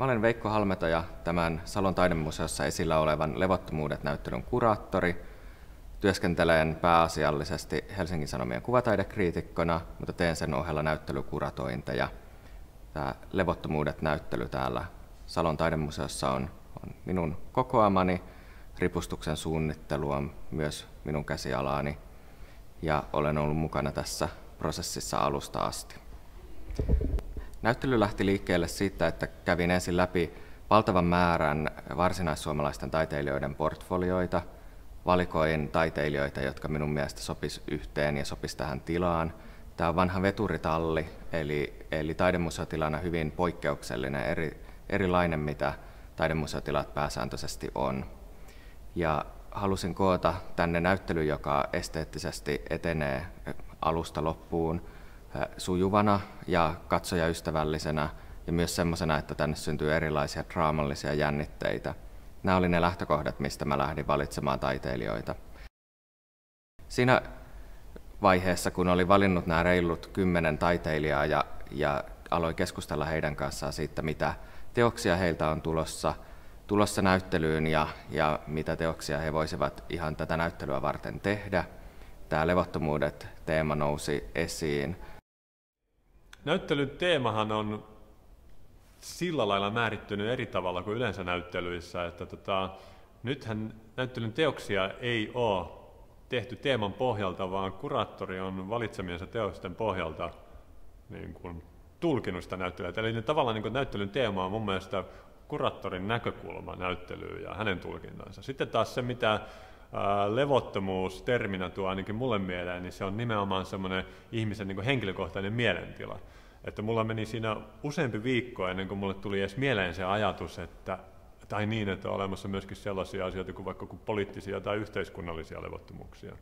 Mä olen Veikko Halmeto ja tämän Salon taidemuseossa esillä olevan Levottomuudet näyttelyn kuraattori. Työskentelen pääasiallisesti Helsingin Sanomien kuvataidekriitikkona, mutta teen sen ohella näyttelykuratointeja. Tämä Levottomuudet näyttely täällä Salon taidemuseossa on, on minun kokoamani. Ripustuksen suunnittelu on myös minun käsialaani ja olen ollut mukana tässä prosessissa alusta asti. Näyttely lähti liikkeelle siitä, että kävin ensin läpi valtavan määrän varsinaissuomalaisten taiteilijoiden portfolioita, valikoin taiteilijoita, jotka minun mielestä sopis yhteen ja sopis tähän tilaan. Tämä on vanha veturitalli, eli, eli taidemuseotilana hyvin poikkeuksellinen, eri, erilainen mitä taidemuseotilat pääsääntöisesti on. Ja halusin koota tänne näyttely, joka esteettisesti etenee alusta loppuun, sujuvana ja katsojaystävällisenä ja myös semmoisena, että tänne syntyy erilaisia draamallisia jännitteitä. Nämä oli ne lähtökohdat, mistä mä lähdin valitsemaan taiteilijoita. Siinä vaiheessa, kun olin valinnut nämä reilut kymmenen taiteilijaa ja, ja aloin keskustella heidän kanssaan siitä, mitä teoksia heiltä on tulossa, tulossa näyttelyyn ja, ja mitä teoksia he voisivat ihan tätä näyttelyä varten tehdä. Tämä levottomuudet teema nousi esiin. Näyttelyn teemahan on sillä lailla määrittynyt eri tavalla kuin yleensä näyttelyissä, että tota, nythän näyttelyn teoksia ei ole tehty teeman pohjalta, vaan kuraattori on valitsemiensa teosten pohjalta niin kuin, tulkinut sitä näyttelyä. Eli ne, tavallaan niin kuin, näyttelyn teema on mun mielestä kuraattorin näkökulma näyttelyyn ja hänen tulkintansa. Sitten taas se, mitä levottomuus terminä tuo ainakin mulle mieleen, niin se on nimenomaan semmoinen ihmisen niin kuin henkilökohtainen mielentila. Että mulla meni siinä useampi viikko ennen kuin mulle tuli edes mieleen se ajatus, että tai niin, että on olemassa myöskin sellaisia asioita kuin vaikka kuin poliittisia tai yhteiskunnallisia levottomuuksia.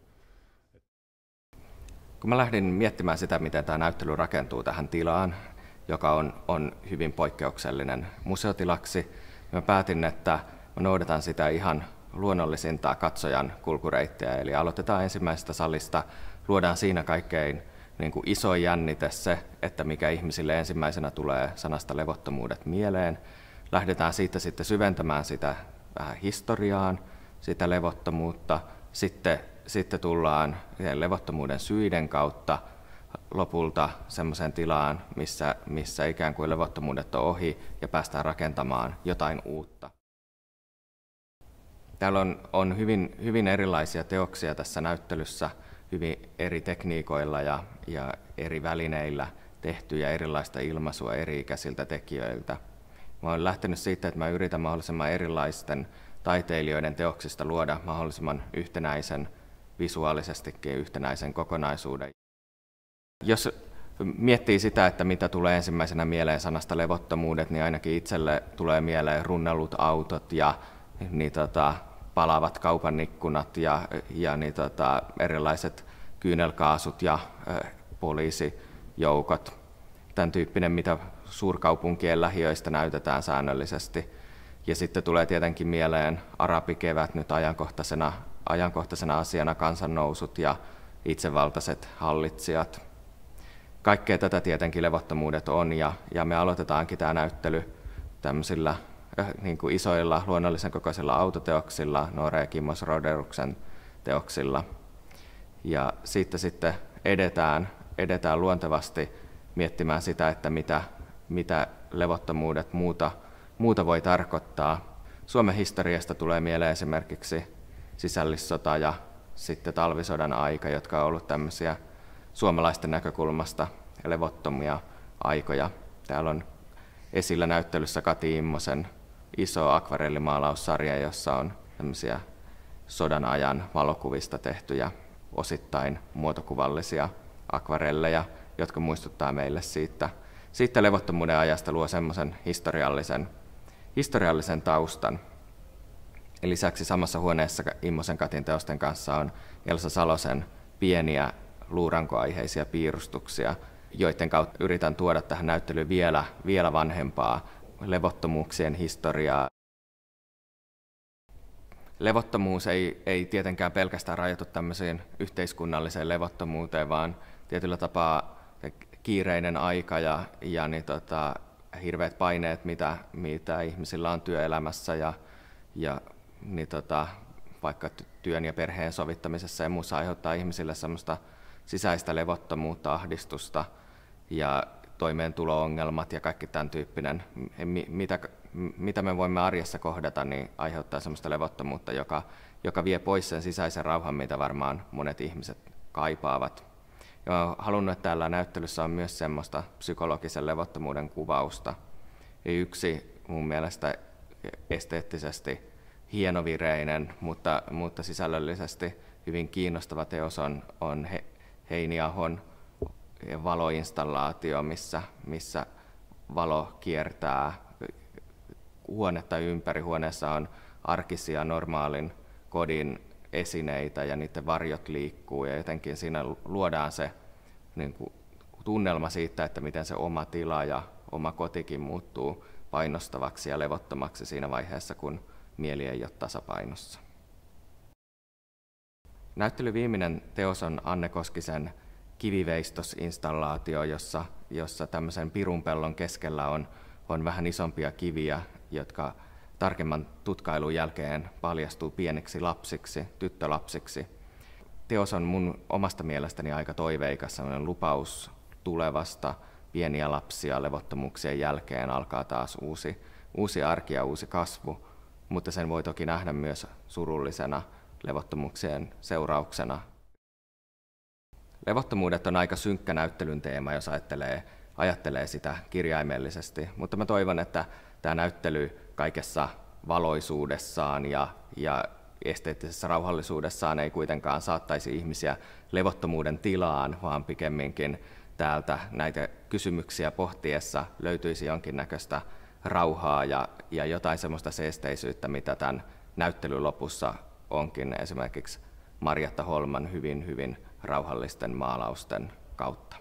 Kun mä lähdin miettimään sitä, miten tämä näyttely rakentuu tähän tilaan, joka on, on hyvin poikkeuksellinen museotilaksi, mä päätin, että mä noudatan sitä ihan luonnollisinta katsojan kulkureittiä. Eli aloitetaan ensimmäisestä salista, luodaan siinä kaikkein niin kuin iso jännite se, että mikä ihmisille ensimmäisenä tulee sanasta levottomuudet mieleen. Lähdetään siitä sitten syventämään sitä vähän historiaan, sitä levottomuutta. Sitten, sitten tullaan levottomuuden syiden kautta lopulta semmoiseen tilaan, missä, missä ikään kuin levottomuudet on ohi ja päästään rakentamaan jotain uutta. Täällä on, on hyvin, hyvin erilaisia teoksia tässä näyttelyssä, hyvin eri tekniikoilla ja, ja eri välineillä tehtyjä erilaista ilmaisua eri-ikäisiltä tekijöiltä. Mä olen lähtenyt siitä, että mä yritän mahdollisimman erilaisten taiteilijoiden teoksista luoda mahdollisimman yhtenäisen, visuaalisestikin yhtenäisen kokonaisuuden. Jos miettii sitä, että mitä tulee ensimmäisenä mieleen sanasta levottomuudet, niin ainakin itselle tulee mieleen runnellut autot ja niin tota, palaavat kaupan ikkunat ja, ja niin tota, erilaiset kyynelkaasut ja äh, poliisijoukot. Tämän tyyppinen, mitä suurkaupunkien lähiöistä näytetään säännöllisesti. Ja sitten tulee tietenkin mieleen arabikevät nyt ajankohtaisena, ajankohtaisena asiana kansannousut ja itsevaltaiset hallitsijat. Kaikkea tätä tietenkin levottomuudet on ja, ja me aloitetaankin tämä näyttely tämmöisillä Äh, niin kuin isoilla luonnollisen kokoisilla autoteoksilla, Noora ja Kimmos Roderuksen teoksilla. Ja siitä sitten edetään, edetään luontevasti miettimään sitä, että mitä, mitä levottomuudet muuta, muuta voi tarkoittaa. Suomen historiasta tulee mieleen esimerkiksi sisällissota ja sitten talvisodan aika, jotka on ollut tämmöisiä suomalaisten näkökulmasta levottomia aikoja. Täällä on esillä näyttelyssä Kati Immosen iso akvarellimaalaussarja, jossa on tämmöisiä sodan ajan valokuvista tehtyjä osittain muotokuvallisia akvarelleja, jotka muistuttaa meille siitä, siitä levottomuuden ajasta luo semmoisen historiallisen, historiallisen taustan. Ja lisäksi samassa huoneessa Immosen Katin teosten kanssa on Elsa Salosen pieniä luurankoaiheisia piirustuksia, joiden kautta yritän tuoda tähän näyttelyyn vielä, vielä vanhempaa levottomuuksien historiaa. Levottomuus ei, ei tietenkään pelkästään rajoitu tämmöiseen yhteiskunnalliseen levottomuuteen, vaan tietyllä tapaa kiireinen aika ja, ja niin tota, hirveät paineet, mitä, mitä ihmisillä on työelämässä ja, ja niin tota, vaikka työn ja perheen sovittamisessa ja muussa aiheuttaa ihmisille semmoista sisäistä levottomuutta, ahdistusta ja ongelmat ja kaikki tämän tyyppinen, mitä, mitä me voimme arjessa kohdata, niin aiheuttaa sellaista levottomuutta, joka, joka vie pois sen sisäisen rauhan, mitä varmaan monet ihmiset kaipaavat. Ja olen halunnut, että täällä näyttelyssä on myös semmoista psykologisen levottomuuden kuvausta. Yksi mun mielestä esteettisesti hienovireinen, mutta, mutta sisällöllisesti hyvin kiinnostava teos on, on He, Heiniahon valoinstallaatio, missä, missä valo kiertää huonetta ympäri. Huoneessa on arkisia normaalin kodin esineitä ja niiden varjot liikkuu ja jotenkin siinä luodaan se niin kuin, tunnelma siitä, että miten se oma tila ja oma kotikin muuttuu painostavaksi ja levottomaksi siinä vaiheessa, kun mieli ei ole tasapainossa. Näyttely viimeinen teos on Anne Koskisen kiviveistosinstallaatio, jossa, jossa tämmöisen pirunpellon keskellä on, on vähän isompia kiviä, jotka tarkemman tutkailun jälkeen paljastuu pieniksi lapsiksi, tyttölapsiksi. Teos on mun omasta mielestäni aika toiveikas, sellainen lupaus tulevasta, pieniä lapsia levottomuuksien jälkeen alkaa taas uusi, uusi arki ja uusi kasvu, mutta sen voi toki nähdä myös surullisena levottomuuksien seurauksena. Levottomuudet on aika synkkä näyttelyn teema, jos ajattelee, ajattelee sitä kirjaimellisesti, mutta mä toivon, että tämä näyttely kaikessa valoisuudessaan ja, ja esteettisessä rauhallisuudessaan ei kuitenkaan saattaisi ihmisiä levottomuuden tilaan, vaan pikemminkin täältä näitä kysymyksiä pohtiessa löytyisi jonkinnäköistä rauhaa ja, ja jotain sellaista seesteisyyttä, mitä tämän näyttelyn lopussa onkin esimerkiksi Marjatta Holman hyvin, hyvin rauhallisten maalausten kautta.